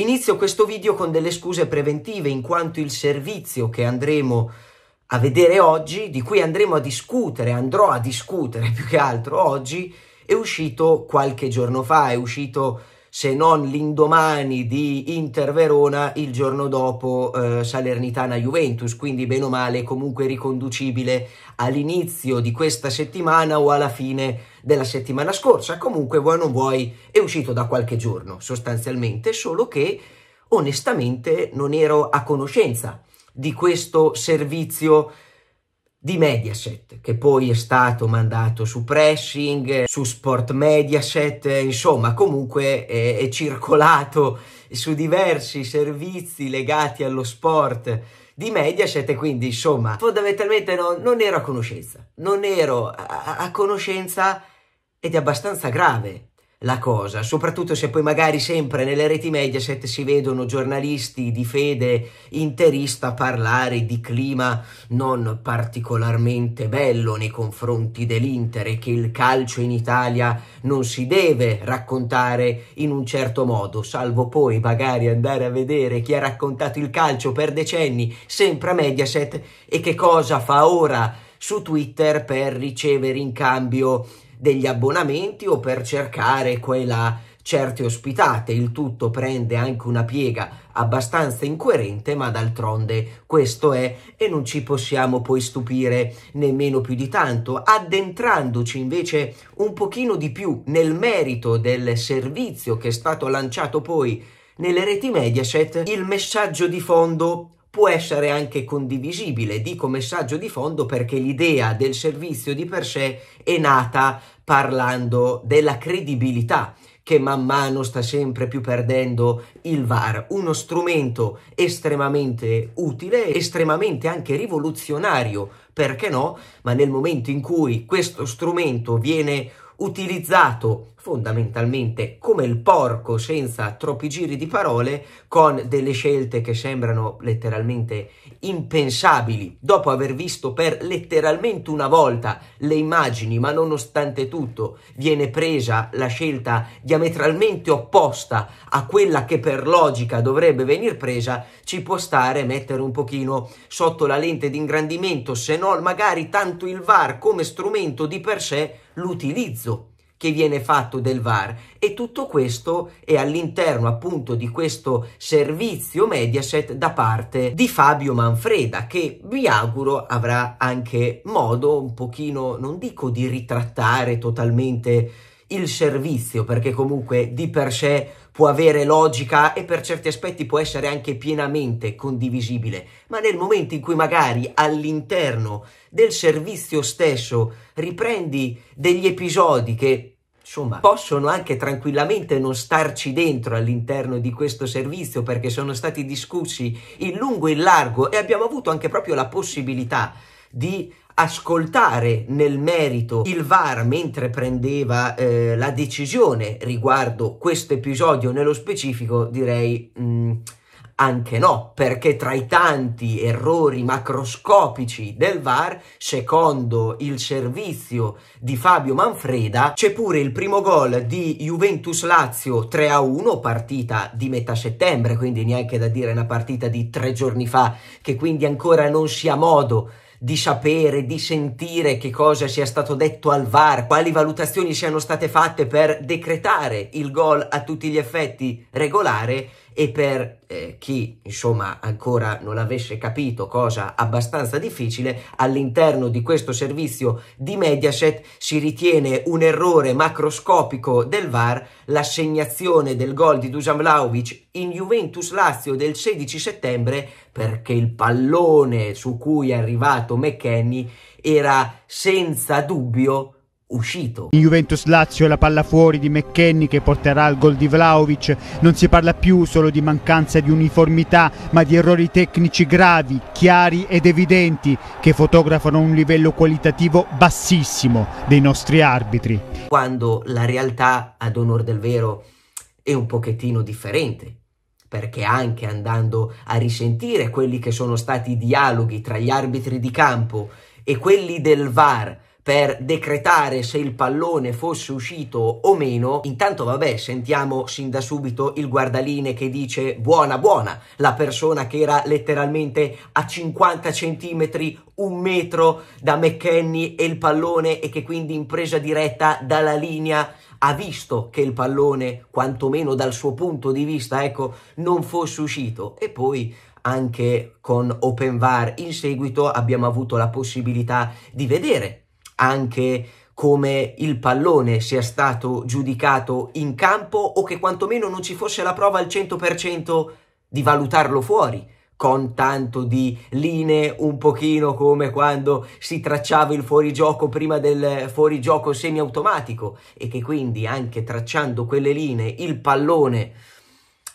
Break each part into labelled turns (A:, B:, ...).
A: Inizio questo video con delle scuse preventive in quanto il servizio che andremo a vedere oggi, di cui andremo a discutere, andrò a discutere più che altro oggi, è uscito qualche giorno fa, è uscito se non l'indomani di Inter Verona, il giorno dopo eh, Salernitana Juventus, quindi bene o male comunque riconducibile all'inizio di questa settimana o alla fine settimana della settimana scorsa, comunque vuoi non vuoi è uscito da qualche giorno sostanzialmente, solo che onestamente non ero a conoscenza di questo servizio di Mediaset, che poi è stato mandato su Pressing, su Sport Mediaset, insomma comunque è, è circolato su diversi servizi legati allo sport di Mediaset e quindi insomma fondamentalmente no, non ero a conoscenza, non ero a, a conoscenza ed è abbastanza grave la cosa, soprattutto se poi magari sempre nelle reti Mediaset si vedono giornalisti di fede interista parlare di clima non particolarmente bello nei confronti dell'Inter e che il calcio in Italia non si deve raccontare in un certo modo, salvo poi magari andare a vedere chi ha raccontato il calcio per decenni sempre a Mediaset e che cosa fa ora su Twitter per ricevere in cambio degli abbonamenti o per cercare quella certe ospitate, il tutto prende anche una piega abbastanza incoerente, ma d'altronde questo è e non ci possiamo poi stupire nemmeno più di tanto. Addentrandoci invece un pochino di più nel merito del servizio che è stato lanciato poi nelle reti Mediaset, il messaggio di fondo può essere anche condivisibile, dico messaggio di fondo perché l'idea del servizio di per sé è nata parlando della credibilità che man mano sta sempre più perdendo il VAR, uno strumento estremamente utile, estremamente anche rivoluzionario, perché no? Ma nel momento in cui questo strumento viene utilizzato fondamentalmente come il porco senza troppi giri di parole, con delle scelte che sembrano letteralmente impensabili. Dopo aver visto per letteralmente una volta le immagini, ma nonostante tutto viene presa la scelta diametralmente opposta a quella che per logica dovrebbe venir presa, ci può stare mettere un pochino sotto la lente d'ingrandimento se non magari tanto il VAR come strumento di per sé l'utilizzo che viene fatto del VAR e tutto questo è all'interno appunto di questo servizio Mediaset da parte di Fabio Manfreda che mi auguro avrà anche modo un pochino non dico di ritrattare totalmente il servizio, perché comunque di per sé può avere logica e per certi aspetti può essere anche pienamente condivisibile, ma nel momento in cui magari all'interno del servizio stesso riprendi degli episodi che insomma, possono anche tranquillamente non starci dentro all'interno di questo servizio perché sono stati discussi in lungo e in largo e abbiamo avuto anche proprio la possibilità di ascoltare nel merito il VAR mentre prendeva eh, la decisione riguardo questo episodio nello specifico, direi mh, mm, anche no, perché tra i tanti errori macroscopici del VAR, secondo il servizio di Fabio Manfreda, c'è pure il primo gol di Juventus Lazio 3-1, partita di metà settembre, quindi neanche da dire una partita di tre giorni fa, che quindi ancora non si ha modo di sapere, di sentire che cosa sia stato detto al VAR, quali valutazioni siano state fatte per decretare il gol a tutti gli effetti regolare, e per eh, chi insomma ancora non avesse capito cosa abbastanza difficile all'interno di questo servizio di Mediaset si ritiene un errore macroscopico del VAR l'assegnazione del gol di Dusan Vlaovic in Juventus Lazio del 16 settembre perché il pallone su cui è arrivato McKenny era senza dubbio uscito. In Juventus Lazio la palla fuori di McKenny che porterà al gol di Vlaovic. Non si parla più solo di mancanza di uniformità, ma di errori tecnici gravi, chiari ed evidenti che fotografano un livello qualitativo bassissimo dei nostri arbitri. Quando la realtà, ad onor del vero, è un pochettino differente perché anche andando a risentire quelli che sono stati i dialoghi tra gli arbitri di campo e quelli del VAR per decretare se il pallone fosse uscito o meno, intanto vabbè, sentiamo sin da subito il guardaline che dice buona buona, la persona che era letteralmente a 50 centimetri, un metro da McKenny e il pallone e che quindi in presa diretta dalla linea ha visto che il pallone, quantomeno dal suo punto di vista, ecco, non fosse uscito e poi anche con Open VAR in seguito abbiamo avuto la possibilità di vedere anche come il pallone sia stato giudicato in campo o che quantomeno non ci fosse la prova al 100% di valutarlo fuori con tanto di linee, un pochino come quando si tracciava il fuorigioco prima del fuorigioco semiautomatico e che quindi anche tracciando quelle linee il pallone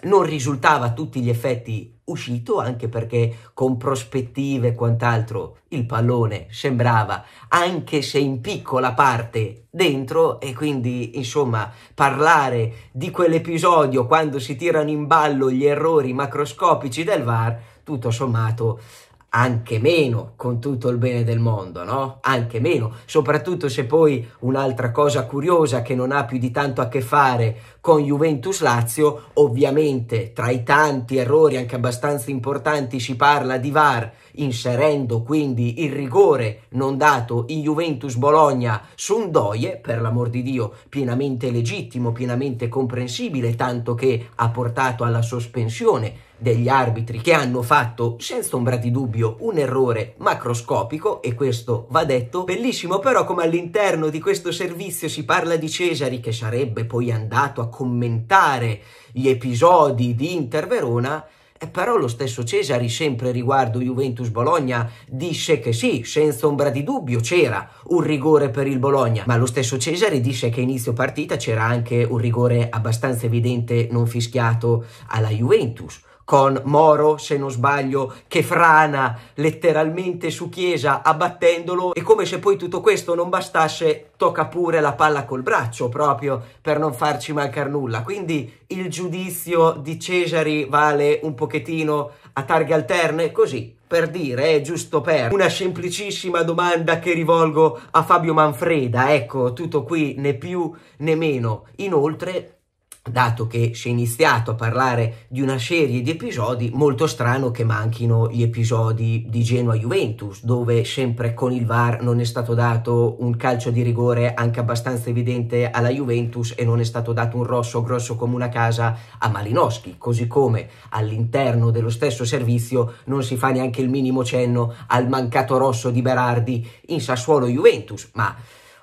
A: non risultava a tutti gli effetti uscito, anche perché con prospettive e quant'altro il pallone sembrava, anche se in piccola parte, dentro e quindi insomma parlare di quell'episodio quando si tirano in ballo gli errori macroscopici del VAR, tutto sommato anche meno con tutto il bene del mondo, no? Anche meno, soprattutto se poi un'altra cosa curiosa che non ha più di tanto a che fare con Juventus Lazio, ovviamente tra i tanti errori anche abbastanza importanti si parla di VAR, inserendo quindi il rigore non dato in Juventus Bologna su un doie, per l'amor di Dio, pienamente legittimo, pienamente comprensibile, tanto che ha portato alla sospensione degli arbitri che hanno fatto senza ombra di dubbio un errore macroscopico e questo va detto bellissimo però come all'interno di questo servizio si parla di Cesari che sarebbe poi andato a commentare gli episodi di Inter Verona e eh, però lo stesso Cesari, sempre riguardo Juventus Bologna, disse che sì, senza ombra di dubbio c'era un rigore per il Bologna, ma lo stesso Cesari disse che inizio partita c'era anche un rigore abbastanza evidente non fischiato alla Juventus con Moro, se non sbaglio, che frana letteralmente su Chiesa abbattendolo e come se poi tutto questo non bastasse tocca pure la palla col braccio proprio per non farci mancare nulla. Quindi il giudizio di Cesari vale un pochettino a targhe alterne così per dire, è giusto per una semplicissima domanda che rivolgo a Fabio Manfreda, ecco, tutto qui, né più né meno. Inoltre, dato che si è iniziato a parlare di una serie di episodi, molto strano che manchino gli episodi di Genoa-Juventus, dove sempre con il VAR non è stato dato un calcio di rigore anche abbastanza evidente alla Juventus e non è stato dato un rosso grosso come una casa a Malinowski, così come all'interno dello stesso servizio non si fa neanche il minimo cenno al mancato rosso di Berardi in Sassuolo-Juventus, ma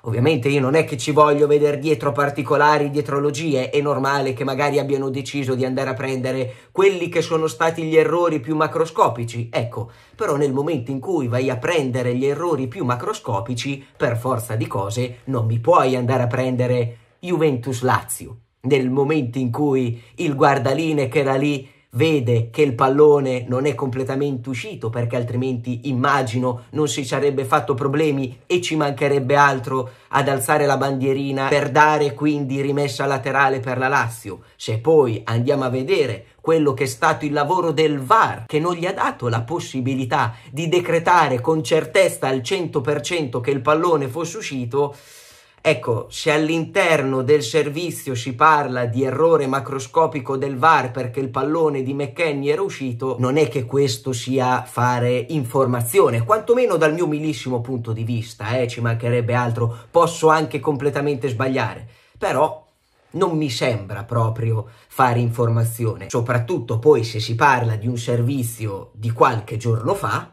A: Ovviamente io non è che ci voglio vedere dietro particolari, dietrologie, è normale che magari abbiano deciso di andare a prendere quelli che sono stati gli errori più macroscopici, ecco, però nel momento in cui vai a prendere gli errori più macroscopici, per forza di cose, non mi puoi andare a prendere Juventus-Lazio. Nel momento in cui il guardaline che era lì vede che il pallone non è completamente uscito perché altrimenti immagino non si sarebbe fatto problemi e ci mancherebbe altro ad alzare la bandierina per dare quindi rimessa laterale per la Lazio. Se poi andiamo a vedere quello che è stato il lavoro del VAR, che non gli ha dato la possibilità di decretare con certezza al 100% che il pallone fosse uscito, Ecco, se all'interno del servizio si parla di errore macroscopico del VAR perché il pallone di McKenny era uscito, non è che questo sia fare informazione, quantomeno dal mio umilissimo punto di vista, eh, ci mancherebbe altro, posso anche completamente sbagliare, però non mi sembra proprio fare informazione, soprattutto poi se si parla di un servizio di qualche giorno fa,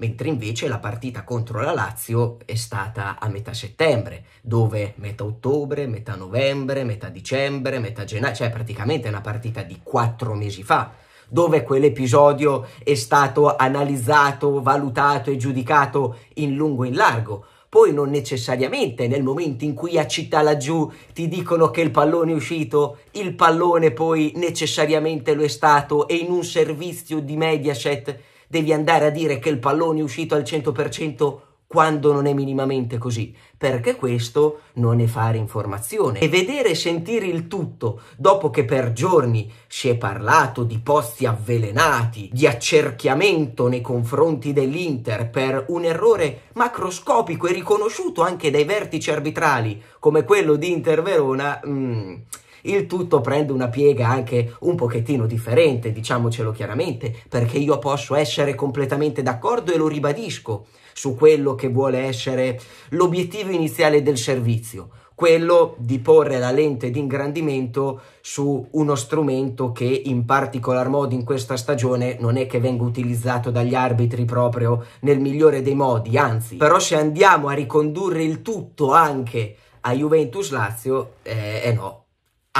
A: mentre invece la partita contro la Lazio è stata a metà settembre, dove metà ottobre, metà novembre, metà dicembre, metà gennaio, cioè praticamente una partita di quattro mesi fa, dove quell'episodio è stato analizzato, valutato e giudicato in lungo e in largo. Poi non necessariamente nel momento in cui a città laggiù ti dicono che il pallone è uscito, il pallone poi necessariamente lo è stato e in un servizio di Mediaset devi andare a dire che il pallone è uscito al 100% quando non è minimamente così, perché questo non è fare informazione. E vedere e sentire il tutto, dopo che per giorni si è parlato di posti avvelenati, di accerchiamento nei confronti dell'Inter per un errore macroscopico e riconosciuto anche dai vertici arbitrali come quello di Inter Verona, mh, mm, il tutto prende una piega anche un pochettino differente, diciamocelo chiaramente, perché io posso essere completamente d'accordo e lo ribadisco su quello che vuole essere l'obiettivo iniziale del servizio, quello di porre la lente d'ingrandimento su uno strumento che in particolar modo in questa stagione non è che venga utilizzato dagli arbitri proprio nel migliore dei modi, anzi, però se andiamo a ricondurre il tutto anche a Juventus Lazio, eh, eh no,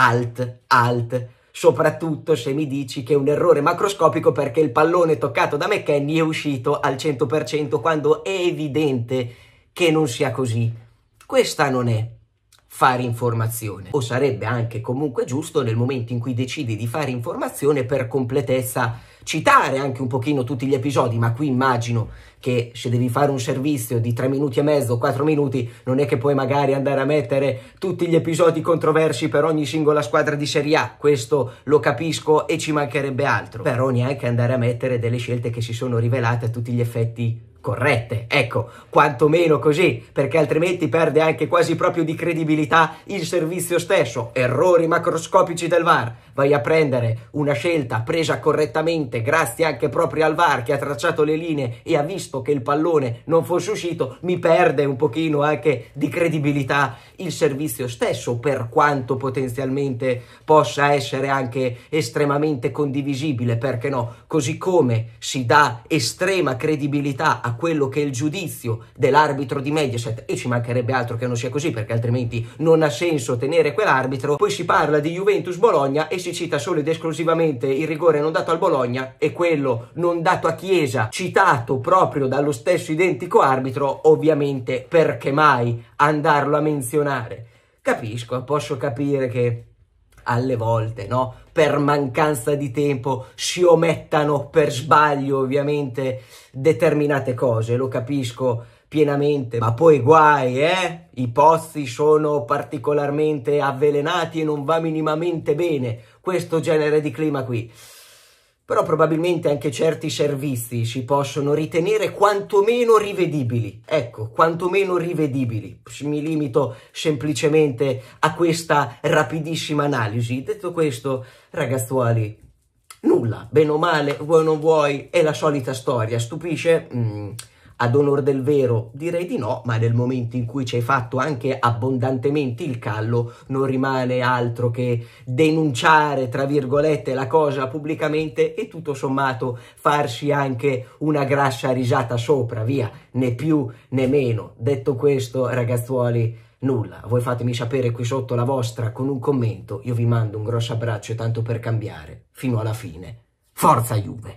A: alt, alt, soprattutto se mi dici che è un errore macroscopico perché il pallone toccato da McKenny è uscito al 100% quando è evidente che non sia così. Questa non è fare informazione o sarebbe anche comunque giusto nel momento in cui decidi di fare informazione per completezza citare anche un pochino tutti gli episodi, ma qui immagino che se devi fare un servizio di 3 minuti e mezzo, 4 minuti, non è che puoi magari andare a mettere tutti gli episodi controversi per ogni singola squadra di Serie A, questo lo capisco e ci mancherebbe altro, però neanche andare a mettere delle scelte che si sono rivelate a tutti gli effetti corrette, ecco, quantomeno così, perché altrimenti perde anche quasi proprio di credibilità il servizio stesso, errori macroscopici del VAR, vai a prendere una scelta presa correttamente grazie anche proprio al VAR che ha tracciato le linee e ha visto che il pallone non fosse uscito, mi perde un pochino anche di credibilità il servizio stesso, per quanto potenzialmente possa essere anche estremamente condivisibile, perché no, così come si dà estrema credibilità a quello che è il giudizio dell'arbitro di Mediaset e ci mancherebbe altro che non sia così perché altrimenti non ha senso tenere quell'arbitro, poi si parla di Juventus Bologna e si cita solo ed esclusivamente il rigore non dato al Bologna e quello non dato a Chiesa, citato proprio dallo stesso identico arbitro, ovviamente perché mai andarlo a menzionare? Capisco, posso capire che alle volte, no? per mancanza di tempo si omettano per sbaglio ovviamente determinate cose, lo capisco pienamente, ma poi guai, eh? I pozzi sono particolarmente avvelenati e non va minimamente bene questo genere di clima qui però probabilmente anche certi servizi si possono ritenere quantomeno rivedibili. Ecco, quantomeno rivedibili. Mi limito semplicemente a questa rapidissima analisi. Detto questo, ragazzuoli, nulla, bene o male, vuoi o non vuoi, è la solita storia. Stupisce? Mm. Ad onor del vero direi di no, ma nel momento in cui ci hai fatto anche abbondantemente il callo, non rimane altro che denunciare, tra virgolette, la cosa pubblicamente e tutto sommato farsi anche una grassa risata sopra, via, né più né meno. Detto questo, ragazzuoli, nulla. Voi fatemi sapere qui sotto la vostra con un commento. Io vi mando un grosso abbraccio e tanto per cambiare, fino alla fine. Forza Juve!